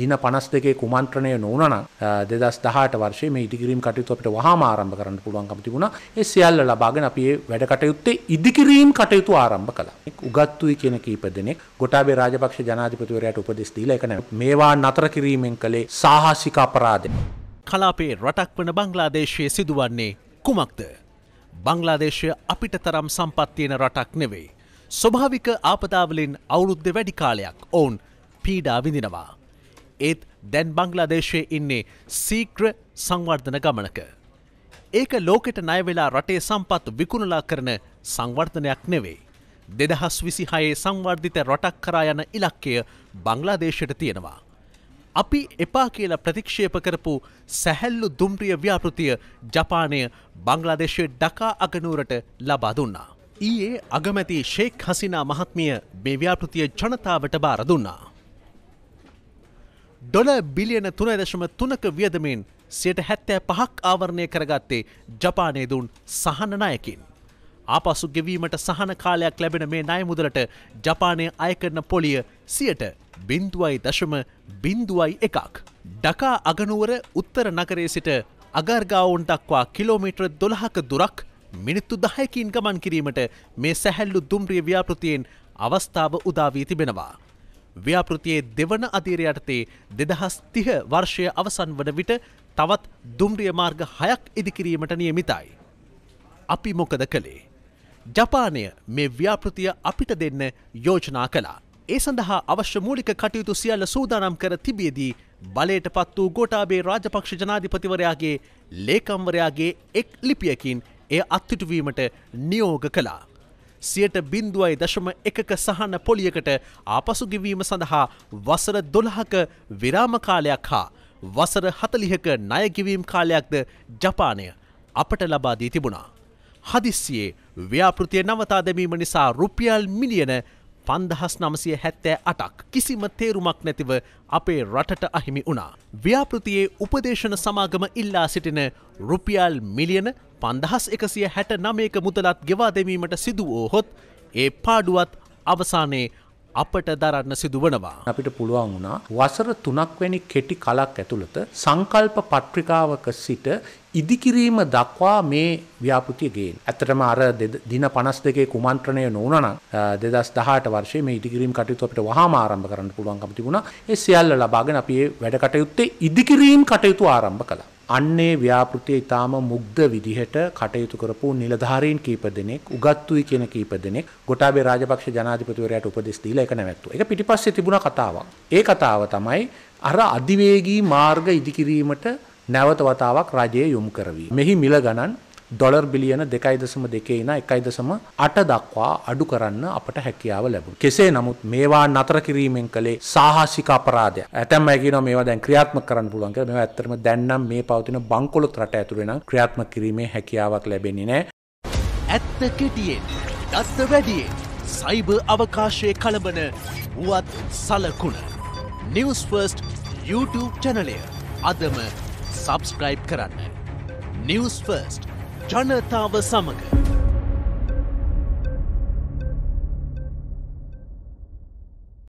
දින 52 කුමන්ත්‍රණය නොවුණා නම් 2018 වර්ෂයේ මේ ඉදිකිරීම් කටයුතු අපිට වහාම ආරම්භ කරන්න පුළුවන්කම තිබුණා. ඒ සියල්ල ලබාගෙන අපි මේ වැඩ කටයුත්තේ ඉදිකිරීම් කටයුතු ආරම්භ කළා. උගත්තුයි කියන කීප දෙනෙක් ගොටාබේ රාජපක්ෂ ජනාධිපතිවරයාට උපදෙස් දීලා ඒක මේවා නතර කිරීමෙන් කළේ සාහසික අපරාධයක්. කලාපේ රටක් වන බංග්ලාදේශය සිදුවන්නේ කුමක්ද. බංග්ලාදේශය අපිට තරම් සම්පත්තියන රටක් නෙවෙයි. ස්වභාවික ආපදාවලින් අවුරුද්ධ වැඩි කාලයක් ඔවුන් පීඩා විඳිනවා. ඒත් දැන් බංගලාදේශයේ ඉන්නේ සීක්‍ර සංවර්ධන ගමනක. ඒක ලෝකෙට ණයවෙලා රටේ සම්පත් විකුණලා කරන සංවර්ධනයක් නෙවෙයි. දෙදහස් විසි හයේ සංවර්ධිත රටක් කරා යන ඉලක්කය බංගලාදේශයට තියෙනවා. අපි එපා කියලා ප්‍රතික්ෂේප කරපු සැහැල්ලු දුම්රිය ව්‍යාපෘතිය ජපානය බංගලාදේශය ඩකා අගනුවරට ලබා දුන්නා. ඊයේ අගමැති ශේක් හසිනා මහත්මිය මේ ව්‍යාපෘතිය ජනතාවට බාර දුන්නා. ඩොල බිලියන තුනදශම තුනක වියදමෙන් සයට හැත්තෑ පහක් ආවරණය කරගත්තේ ජපානය දුන් සහනනායකින්. ආපසු ගෙවීමට සහන කාලයක් ලැබෙන මේ නයමුදලට ජපානය අයකරන පොලිය සියට බින්දුවයි දශම බින්දුවයි එකක්. ඩකා අගනුවර උත්තර නගරේ සිට අගර්ගාවුන් දක්වා කිලෝමීට්‍ර දොළහක දුරක් මිනිත්තු දහයකින් ගමන් කිරීමට මේ සැහැල්ලු දුම්රිය ව්‍යාපෘතියෙන් අවස්ථාව උදාවී තිබෙනවා. ව්‍යාපෘතියේ දෙවන අධීරය යටතේ දෙදහස් තිහ වර්ෂය අවසන් වන විට තවත් දුම්රිය මාර්ග හයක් ඉදිකිරීමට නියමිතයි. අපි මොකද කළේ. ජපානය මේ ව්‍යාපෘතිය අපිට දෙන්න යෝජනා කලා. ඒ සඳහා අවශ්‍ය මූලික කටයුතු සියල්ල සූදානම් කර තිබියදී බලයට පත් වූ ගෝටාබේ රාජපක්ෂ ජනාධිපතිවරයාගේ ලේකම්වරයාගේ එක් ලිපියකින් එය අත්තිටුවීමට නියෝග කලා. සියට බින්දුවයි දශම එකක සහන පොලියකට ආපසුගිවීම සඳහා වසර දොළහක විරාමකාලයක් හා වසර හතලිහක ණයගිවීම් කාලයක්ද ජපානය අපට ලබා දී තිබුණා. හදිස්සියේ ව්‍යාපෘතිය නවතා දැමීම නිසා රුපියල් මිලියන පන්දහස් නමසය හැත්තෑ අටක් කිසිම තේරුමක් නැතිව අපේ රටට අහිමි වුණා. ව්‍යාපෘතියේ උපදේශන සමාගම ඉල්ලා සිටින රුපියල් මිලියන පන්දහස් එකසිය හැට නමේක මුදලත් ගෙවා දෙමීමට සිදුවෝ හොත් ඒ පාඩුවත් අවසානයේ අපට දරන්න සිදුවනවා. අපිට පුළුවන් වුණා වසර තුනක්වැනි කෙටි කලක් ඇතුළත සංකල්ප පත්‍රිකාවක සිට ඉදිකිරීම දක්වා මේ ව්‍යාපෘතිය ගේන්. ඇත්තටම අර දින පනස් දෙකේ කුමන්ත්‍රණය නොවනනම් දෙදස් දහට වර්ෂයේ මේ ඉදිකිරීම කටයුතු අපිට වහාම ආරම්භ කරන්න පුළුවන්කම තිබුණා. ඒ සියල්ල ලබාගෙන අපි මේ වැඩ කටයුත්තේ ඉදිකිරීම කටයුතු ආරම්භ කළා. අන්නේ ව්‍යාපෘතිය ඊටාම මුග්ධ විදිහට කටයුතු කරපු නිලධාරීන් කීප දෙනෙක් උගත්තුයි කියන කීප දෙනෙක් ගොටාබේ රාජපක්ෂ ජනාධිපතිවරයාට උපදෙස් දීලා ඒක නැවැත්තුවා. ඒක පිටිපස්සේ තිබුණ කතාවක්. ඒ කතාව තමයි අර අධිවේගී මාර්ග ඉදිකිරීමට නැවත වතාවක් රජය යොමු කරවීම. මෙහි මිල ගණන් ඩොලර් බිලියන 2.2 ඉන 1.8 දක්වා අඩු කරන්න අපට හැකියාව ලැබුණා. කෙසේ නමුත් මේවා නතර කිරීමෙන් කලේ සාහසික අපරාධයක්. ඇතැම් අය කියනවා මේවා දැන් ක්‍රියාත්මක කරන්න පුළුවන් කියලා. මේවා ඇත්තටම දැන් නම් මේ පවතින බංකොලොත් රට ඇතුළේ නම් ක්‍රියාත්මක කිරීමේ හැකියාවක් ලැබෙන්නේ නැහැ. ඇත්ත කෙටියෙන්, දත්ත වැඩියෙන්, සයිබර් අවකාශයේ කලබන වුවත් සලකුණ. News First YouTube channel එක අදම subscribe කරන්න. News First ජනතාව සමඟ